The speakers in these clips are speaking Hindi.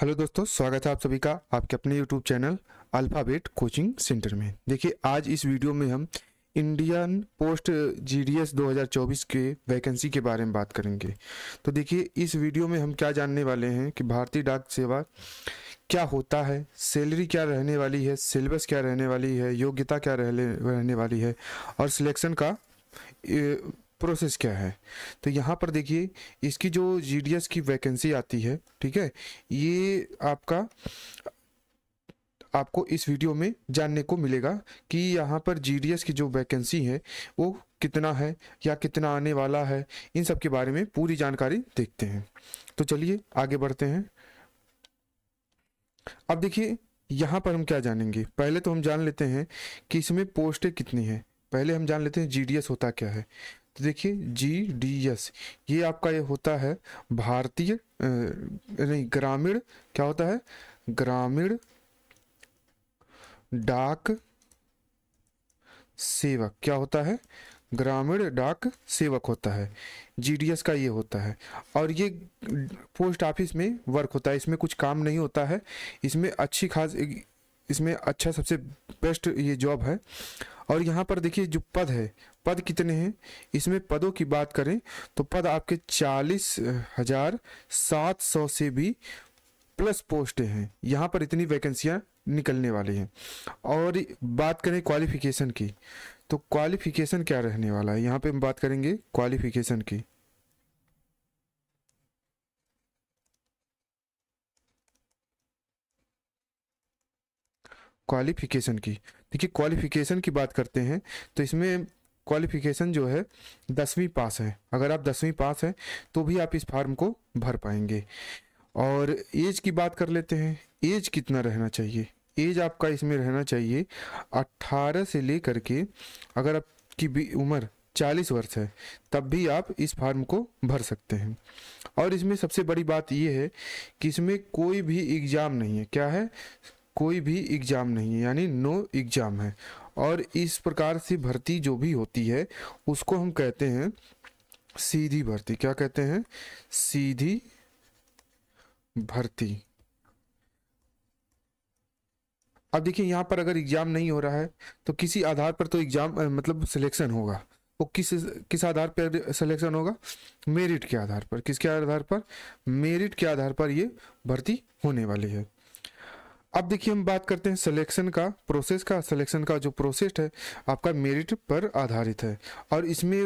हेलो दोस्तों स्वागत है आप सभी का आपके अपने YouTube channel alphabet coaching centre में देखिए आज इस वीडियो में हम इंडियन पोस्ट जीडीएस 2024 के वैकेंसी के बारे में बात करेंगे तो देखिए इस वीडियो में हम क्या जानने वाले हैं कि भारतीय डाक सेवा क्या होता है सैलरी क्या रहने वाली है सिलेबस क्या रहने वाली है योग्यता क्या रहने वाली है और सिलेक्शन का प्रोसेस क्या है तो यहाँ पर देखिए इसकी जो जी की वैकेंसी आती है ठीक है ये आपका आपको इस वीडियो में जानने को मिलेगा कि यहाँ पर जी की जो वैकेंसी है वो कितना है या कितना आने वाला है इन सब के बारे में पूरी जानकारी देखते हैं तो चलिए आगे बढ़ते हैं अब देखिए यहाँ पर हम क्या जानेंगे पहले तो हम जान लेते हैं कि इसमें पोस्टें कितनी हैं पहले हम जान लेते हैं जी होता क्या है तो देखिए जी डी एस ये आपका ये होता है भारतीय नहीं ग्रामीण क्या होता है ग्रामीण डाक सेवक क्या होता है ग्रामीण डाक सेवक होता है जीडीएस का ये होता है और ये पोस्ट ऑफिस में वर्क होता है इसमें कुछ काम नहीं होता है इसमें अच्छी खास इसमें अच्छा सबसे बेस्ट ये जॉब है और यहाँ पर देखिए जो पद है पद कितने हैं इसमें पदों की बात करें तो पद आपके चालीस हजार सात सौ से भी प्लस पोस्टें हैं यहाँ पर इतनी वैकेंसियाँ निकलने वाली हैं और बात करें क्वालिफिकेशन की तो क्वालिफिकेशन क्या रहने वाला है यहाँ पे हम बात करेंगे क्वालिफिकेशन की क्वालिफिकेशन की देखिए क्वालिफिकेशन की बात करते हैं तो इसमें क्वालिफिकेशन जो है दसवीं पास है अगर आप दसवीं पास हैं तो भी आप इस फार्म को भर पाएंगे और एज की बात कर लेते हैं एज कितना रहना चाहिए एज आपका इसमें रहना चाहिए 18 से लेकर के अगर आपकी भी उम्र 40 वर्ष है तब भी आप इस फार्म को भर सकते हैं और इसमें सबसे बड़ी बात यह है कि इसमें कोई भी एग्ज़ाम नहीं है क्या है कोई भी एग्ज़ाम नहीं है यानी नो एग्ज़ाम है और इस प्रकार से भर्ती जो भी होती है उसको हम कहते हैं सीधी भर्ती क्या कहते हैं सीधी भर्ती अब देखिए यहाँ पर अगर एग्ज़ाम नहीं हो रहा है तो किसी आधार पर तो एग्ज़ाम मतलब सिलेक्शन होगा वो किस किस आधार पर सिलेक्शन होगा मेरिट के आधार पर किसके आधार पर मेरिट के आधार पर ये भर्ती होने वाली है अब देखिए हम बात करते हैं सिलेक्शन का प्रोसेस का सिलेक्शन का जो प्रोसेस है आपका मेरिट पर आधारित है और इसमें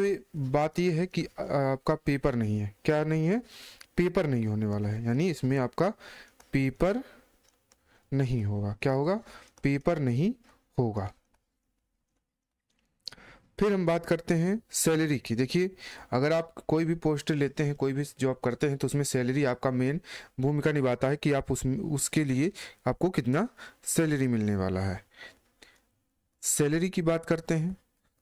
बात यह है कि आपका पेपर नहीं है क्या नहीं है पेपर नहीं होने वाला है यानी इसमें आपका पेपर नहीं होगा क्या होगा पेपर नहीं होगा फिर हम बात करते हैं सैलरी की देखिए अगर आप कोई भी पोस्ट लेते हैं कोई भी जॉब करते हैं तो उसमें सैलरी आपका मेन भूमिका निभाता है कि आप उस उसके लिए आपको कितना सैलरी मिलने वाला है सैलरी की बात करते हैं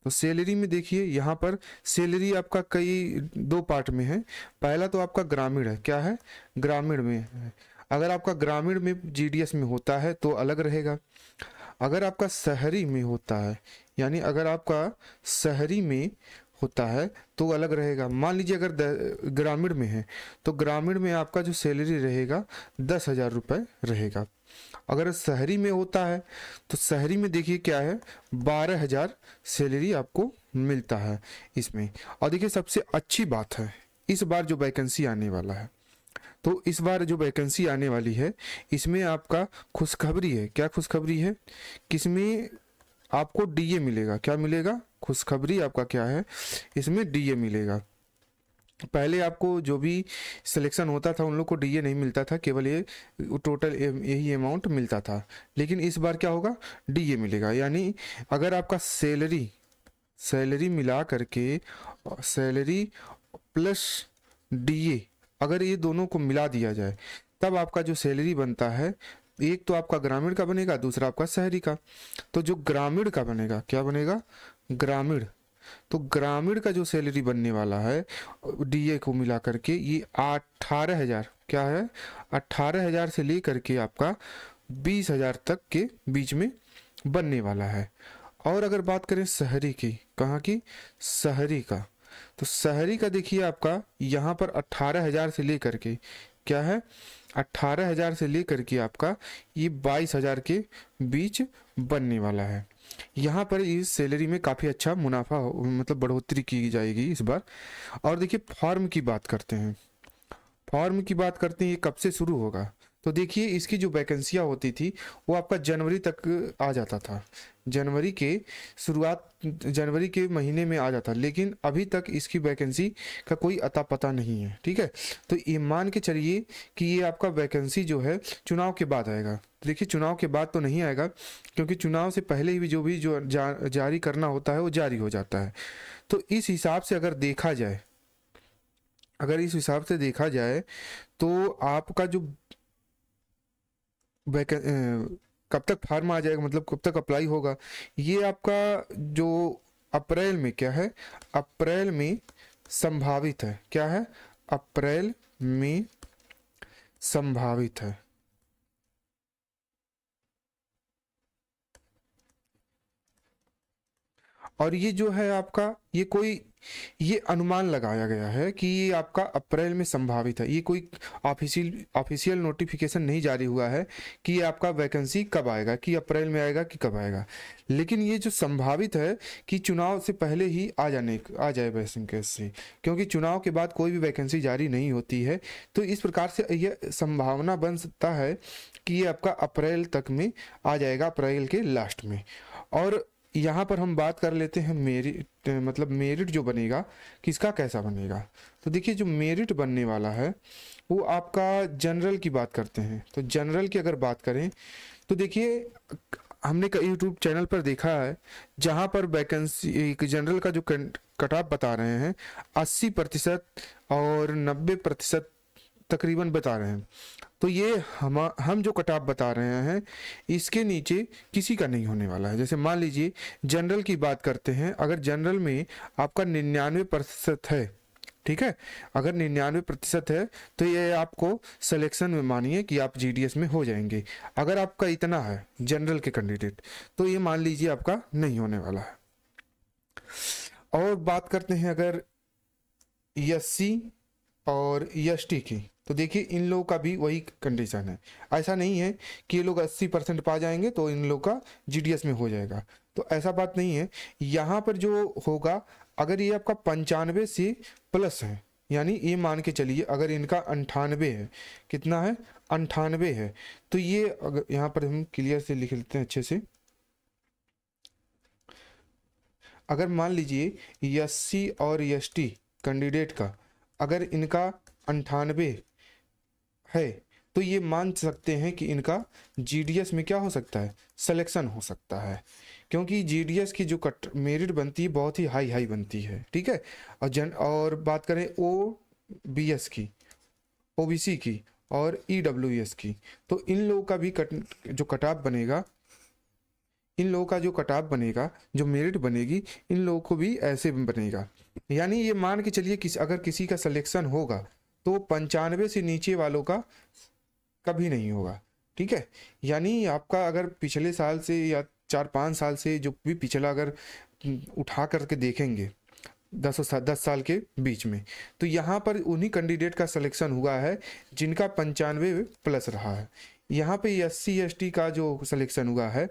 तो सैलरी में देखिए यहाँ पर सैलरी आपका कई दो पार्ट में है पहला तो आपका ग्रामीण है क्या है ग्रामीण में है अगर आपका ग्रामीण में जीडीएस में होता है तो अलग रहेगा अगर आपका शहरी में होता है यानी अगर आपका शहरी में होता है तो अलग रहेगा मान लीजिए अगर ग्रामीण में है तो ग्रामीण में आपका जो सैलरी रहेगा दस हज़ार रुपये रहेगा अगर शहरी में होता है तो शहरी में देखिए क्या है बारह हज़ार सैलरी आपको मिलता है इसमें और देखिए सबसे अच्छी बात है इस बार जो वैकेंसी आने वाला है तो इस बार जो वैकेंसी आने वाली है इसमें आपका खुशखबरी है क्या खुशखबरी है किसमें आपको डीए मिलेगा क्या मिलेगा खुशखबरी आपका क्या है इसमें डीए मिलेगा पहले आपको जो भी सिलेक्शन होता था उन लोग को डीए नहीं मिलता था केवल ये टोटल यही अमाउंट मिलता था लेकिन इस बार क्या होगा डीए मिलेगा यानी अगर आपका सैलरी सैलरी मिला करके सैलरी प्लस डीए अगर ये दोनों को मिला दिया जाए तब आपका जो सैलरी बनता है एक तो आपका ग्रामीण का बनेगा दूसरा आपका शहरी का तो जो ग्रामीण का बनेगा क्या बनेगा ग्रामीण तो ग्रामीण का जो सैलरी बनने वाला है डीए को मिला करके ये अठारह हजार क्या है अट्ठारह हजार से लेकर के आपका बीस हजार तक के बीच में बनने वाला है और अगर बात करें शहरी की कहाँ की शहरी का तो शहरी का देखिए आपका यहाँ पर अट्ठारह हजार से लेकर के क्या है अट्ठारह हज़ार से लेकर के आपका ये बाईस हज़ार के बीच बनने वाला है यहाँ पर इस सैलरी में काफ़ी अच्छा मुनाफा मतलब बढ़ोतरी की जाएगी इस बार और देखिए फॉर्म की बात करते हैं फॉर्म की बात करते हैं ये कब से शुरू होगा तो देखिए इसकी जो वैकेंसियाँ होती थी वो आपका जनवरी तक आ जाता था जनवरी के शुरुआत जनवरी के महीने में आ जाता लेकिन अभी तक इसकी वैकेंसी का कोई अता पता नहीं है ठीक है तो ये मान के चलिए कि ये आपका वैकेंसी जो है चुनाव के बाद आएगा देखिए चुनाव के बाद तो नहीं आएगा क्योंकि चुनाव से पहले ही जो भी जो जा, जारी करना होता है वो जारी हो जाता है तो इस हिसाब से अगर देखा जाए अगर इस हिसाब से देखा जाए तो आपका जो कब तक फार्म आ जाएगा मतलब कब तक अप्लाई होगा ये आपका जो अप्रैल में क्या है अप्रैल में संभावित है क्या है अप्रैल में संभावित है और ये जो है आपका ये कोई ये अनुमान लगाया गया है कि ये आपका अप्रैल में संभावित है ये कोई ऑफिशियल ऑफिशियल नोटिफिकेशन नहीं जारी हुआ है कि ये आपका वैकेंसी कब आएगा कि अप्रैल में आएगा कि कब आएगा लेकिन ये जो संभावित है कि चुनाव से पहले ही आ जाने आ जाए वैसे कैसे क्योंकि चुनाव के बाद कोई भी वैकेंसी जारी नहीं होती है तो इस प्रकार से यह संभावना बन सकता है कि ये आपका अप्रैल तक में आ जाएगा अप्रैल के लास्ट में और यहाँ पर हम बात कर लेते हैं मेरिट मतलब मेरिट जो बनेगा किसका कैसा बनेगा तो देखिए जो मेरिट बनने वाला है वो आपका जनरल की बात करते हैं तो जनरल की अगर बात करें तो देखिए हमने यूट्यूब चैनल पर देखा है जहाँ पर वैकेंसी जनरल का जो कट ऑफ बता रहे हैं अस्सी प्रतिशत और नब्बे प्रतिशत तकरीबन बता रहे हैं तो ये हम हम जो कटाप बता रहे हैं इसके नीचे किसी का नहीं होने वाला है जैसे मान लीजिए जनरल की बात करते हैं अगर जनरल में आपका निन्यानवे प्रतिशत है ठीक है अगर निन्यानवे प्रतिशत है तो ये आपको सिलेक्शन में मानिए कि आप जीडीएस में हो जाएंगे अगर आपका इतना है जनरल के कैंडिडेट तो ये मान लीजिए आपका नहीं होने वाला है और बात करते हैं अगर एस और एस की तो देखिए इन लोगों का भी वही कंडीशन है ऐसा नहीं है कि ये लोग 80 परसेंट पा जाएंगे तो इन लोग का जीडीएस में हो जाएगा तो ऐसा बात नहीं है यहाँ पर जो होगा अगर ये आपका पंचानवे से प्लस है यानी ये मान के चलिए अगर इनका अंठानवे है कितना है अंठानवे है तो ये अगर यहाँ पर हम क्लियर से लिख लेते हैं अच्छे से अगर मान लीजिए एस और एस कैंडिडेट का अगर इनका अंठानवे है तो ये मान सकते हैं कि इनका जीडीएस में क्या हो सकता है सिलेक्शन हो सकता है क्योंकि जीडीएस की जो कट मेरिट बनती है बहुत ही हाई हाई बनती है ठीक है और जन और बात करें ओ बी एस की ओ बी सी की और ई डब्ल्यू एस की तो इन लोगों का भी कट जो कटाप बनेगा इन लोगों का जो कटाप बनेगा जो मेरिट बनेगी इन लोगों को भी ऐसे बनेगा यानी ये मान के चलिए किस अगर किसी का सिलेक्शन होगा तो पंचानवे से नीचे वालों का कभी नहीं होगा ठीक है यानी आपका अगर पिछले साल से या चार पाँच साल से जो भी पिछला अगर उठा करके देखेंगे दस सा, दस साल के बीच में तो यहाँ पर उन्हीं कैंडिडेट का सिलेक्शन हुआ है जिनका पंचानवे प्लस रहा है यहाँ पे एस सी का जो सिलेक्शन हुआ है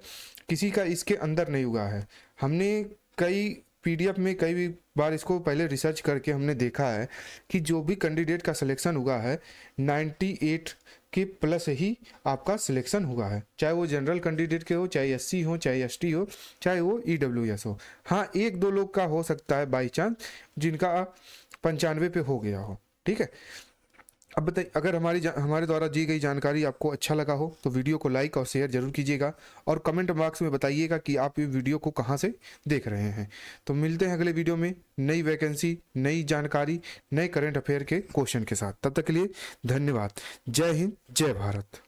किसी का इसके अंदर नहीं हुआ है हमने कई पीडीएफ में कई भी बार इसको पहले रिसर्च करके हमने देखा है कि जो भी कैंडिडेट का सिलेक्शन हुआ है 98 के प्लस ही आपका सिलेक्शन हुआ है चाहे वो जनरल कैंडिडेट के हो चाहे एस हो चाहे एस हो चाहे वो ई e हो हाँ एक दो लोग का हो सकता है बाई चांस जिनका पंचानवे पे हो गया हो ठीक है अब बताइए अगर हमारी हमारे द्वारा दी गई जानकारी आपको अच्छा लगा हो तो वीडियो को लाइक और शेयर जरूर कीजिएगा और कमेंट बॉक्स में बताइएगा कि आप ये वीडियो को कहाँ से देख रहे हैं तो मिलते हैं अगले वीडियो में नई वैकेंसी नई जानकारी नए करेंट अफेयर के क्वेश्चन के साथ तब तक के लिए धन्यवाद जय हिंद जय भारत